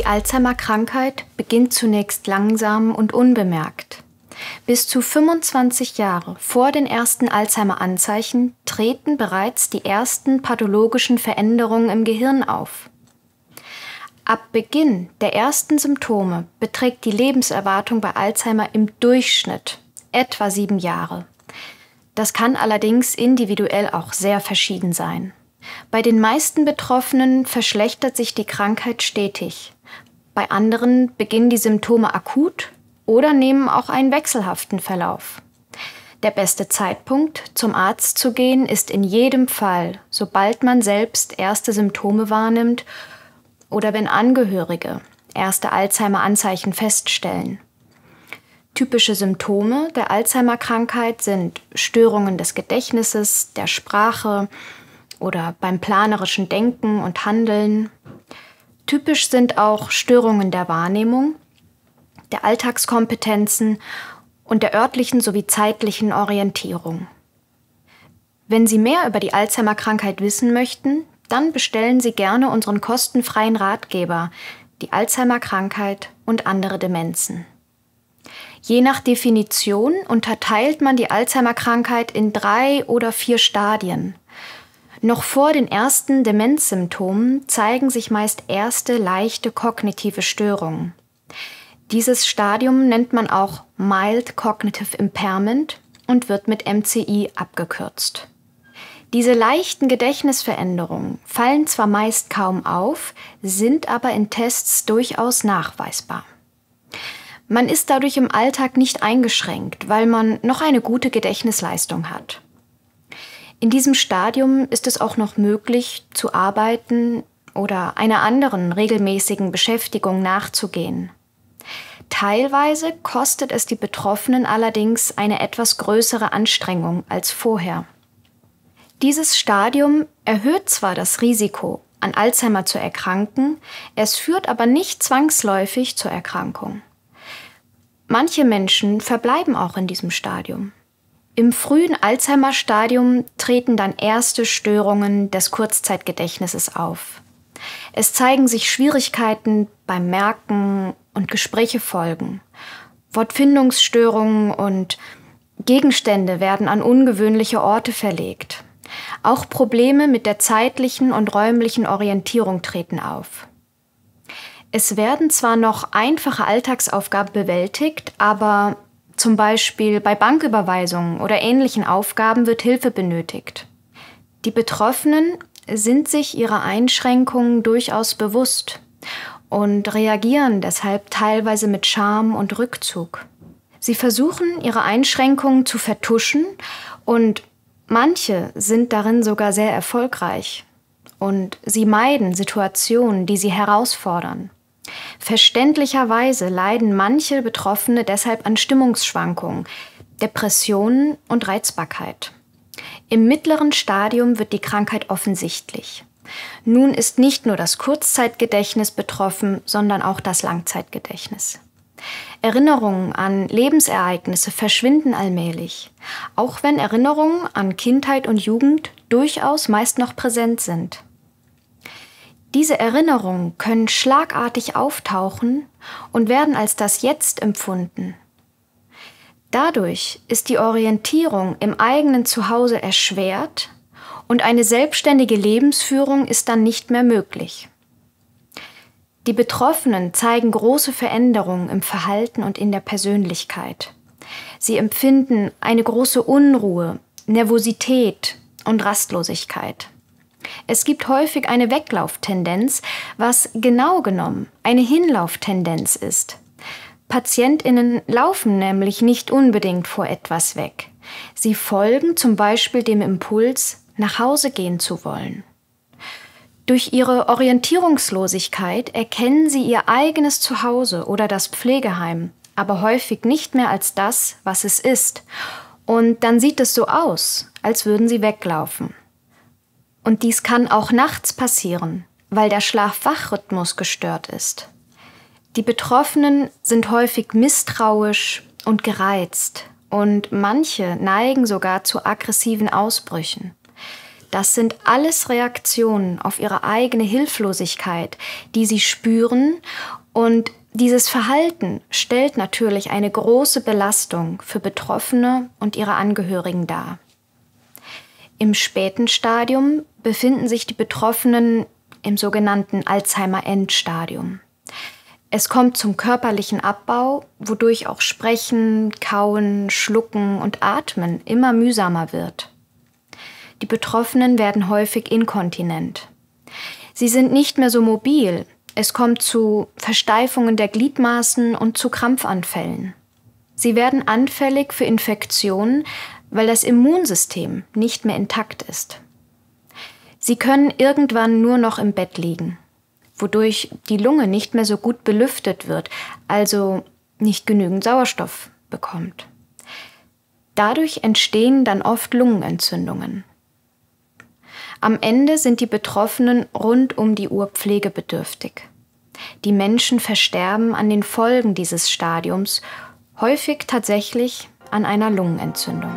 Die Alzheimer-Krankheit beginnt zunächst langsam und unbemerkt. Bis zu 25 Jahre vor den ersten Alzheimer-Anzeichen treten bereits die ersten pathologischen Veränderungen im Gehirn auf. Ab Beginn der ersten Symptome beträgt die Lebenserwartung bei Alzheimer im Durchschnitt etwa sieben Jahre. Das kann allerdings individuell auch sehr verschieden sein. Bei den meisten Betroffenen verschlechtert sich die Krankheit stetig. Bei anderen beginnen die Symptome akut oder nehmen auch einen wechselhaften Verlauf. Der beste Zeitpunkt, zum Arzt zu gehen, ist in jedem Fall, sobald man selbst erste Symptome wahrnimmt oder wenn Angehörige erste Alzheimer-Anzeichen feststellen. Typische Symptome der Alzheimer-Krankheit sind Störungen des Gedächtnisses, der Sprache oder beim planerischen Denken und Handeln, Typisch sind auch Störungen der Wahrnehmung, der Alltagskompetenzen und der örtlichen sowie zeitlichen Orientierung. Wenn Sie mehr über die Alzheimer-Krankheit wissen möchten, dann bestellen Sie gerne unseren kostenfreien Ratgeber Die Alzheimer-Krankheit und andere Demenzen. Je nach Definition unterteilt man die Alzheimer-Krankheit in drei oder vier Stadien. Noch vor den ersten Demenzsymptomen zeigen sich meist erste leichte kognitive Störungen. Dieses Stadium nennt man auch Mild Cognitive Impairment und wird mit MCI abgekürzt. Diese leichten Gedächtnisveränderungen fallen zwar meist kaum auf, sind aber in Tests durchaus nachweisbar. Man ist dadurch im Alltag nicht eingeschränkt, weil man noch eine gute Gedächtnisleistung hat. In diesem Stadium ist es auch noch möglich, zu arbeiten oder einer anderen regelmäßigen Beschäftigung nachzugehen. Teilweise kostet es die Betroffenen allerdings eine etwas größere Anstrengung als vorher. Dieses Stadium erhöht zwar das Risiko, an Alzheimer zu erkranken, es führt aber nicht zwangsläufig zur Erkrankung. Manche Menschen verbleiben auch in diesem Stadium. Im frühen Alzheimer-Stadium treten dann erste Störungen des Kurzzeitgedächtnisses auf. Es zeigen sich Schwierigkeiten beim Merken und Gespräche folgen. Wortfindungsstörungen und Gegenstände werden an ungewöhnliche Orte verlegt. Auch Probleme mit der zeitlichen und räumlichen Orientierung treten auf. Es werden zwar noch einfache Alltagsaufgaben bewältigt, aber zum Beispiel bei Banküberweisungen oder ähnlichen Aufgaben wird Hilfe benötigt. Die Betroffenen sind sich ihrer Einschränkungen durchaus bewusst und reagieren deshalb teilweise mit Scham und Rückzug. Sie versuchen, ihre Einschränkungen zu vertuschen und manche sind darin sogar sehr erfolgreich. Und sie meiden Situationen, die sie herausfordern. Verständlicherweise leiden manche Betroffene deshalb an Stimmungsschwankungen, Depressionen und Reizbarkeit. Im mittleren Stadium wird die Krankheit offensichtlich. Nun ist nicht nur das Kurzzeitgedächtnis betroffen, sondern auch das Langzeitgedächtnis. Erinnerungen an Lebensereignisse verschwinden allmählich, auch wenn Erinnerungen an Kindheit und Jugend durchaus meist noch präsent sind. Diese Erinnerungen können schlagartig auftauchen und werden als das Jetzt empfunden. Dadurch ist die Orientierung im eigenen Zuhause erschwert und eine selbstständige Lebensführung ist dann nicht mehr möglich. Die Betroffenen zeigen große Veränderungen im Verhalten und in der Persönlichkeit. Sie empfinden eine große Unruhe, Nervosität und Rastlosigkeit. Es gibt häufig eine Weglauftendenz, was genau genommen eine Hinlauftendenz ist. Patientinnen laufen nämlich nicht unbedingt vor etwas weg. Sie folgen zum Beispiel dem Impuls, nach Hause gehen zu wollen. Durch ihre Orientierungslosigkeit erkennen sie ihr eigenes Zuhause oder das Pflegeheim, aber häufig nicht mehr als das, was es ist. Und dann sieht es so aus, als würden sie weglaufen. Und dies kann auch nachts passieren, weil der Schlaf-Wach-Rhythmus gestört ist. Die Betroffenen sind häufig misstrauisch und gereizt und manche neigen sogar zu aggressiven Ausbrüchen. Das sind alles Reaktionen auf ihre eigene Hilflosigkeit, die sie spüren und dieses Verhalten stellt natürlich eine große Belastung für Betroffene und ihre Angehörigen dar. Im späten Stadium befinden sich die Betroffenen im sogenannten Alzheimer-Endstadium. Es kommt zum körperlichen Abbau, wodurch auch Sprechen, Kauen, Schlucken und Atmen immer mühsamer wird. Die Betroffenen werden häufig inkontinent. Sie sind nicht mehr so mobil. Es kommt zu Versteifungen der Gliedmaßen und zu Krampfanfällen. Sie werden anfällig für Infektionen, weil das Immunsystem nicht mehr intakt ist. Sie können irgendwann nur noch im Bett liegen, wodurch die Lunge nicht mehr so gut belüftet wird, also nicht genügend Sauerstoff bekommt. Dadurch entstehen dann oft Lungenentzündungen. Am Ende sind die Betroffenen rund um die Uhr pflegebedürftig. Die Menschen versterben an den Folgen dieses Stadiums, häufig tatsächlich an einer Lungenentzündung.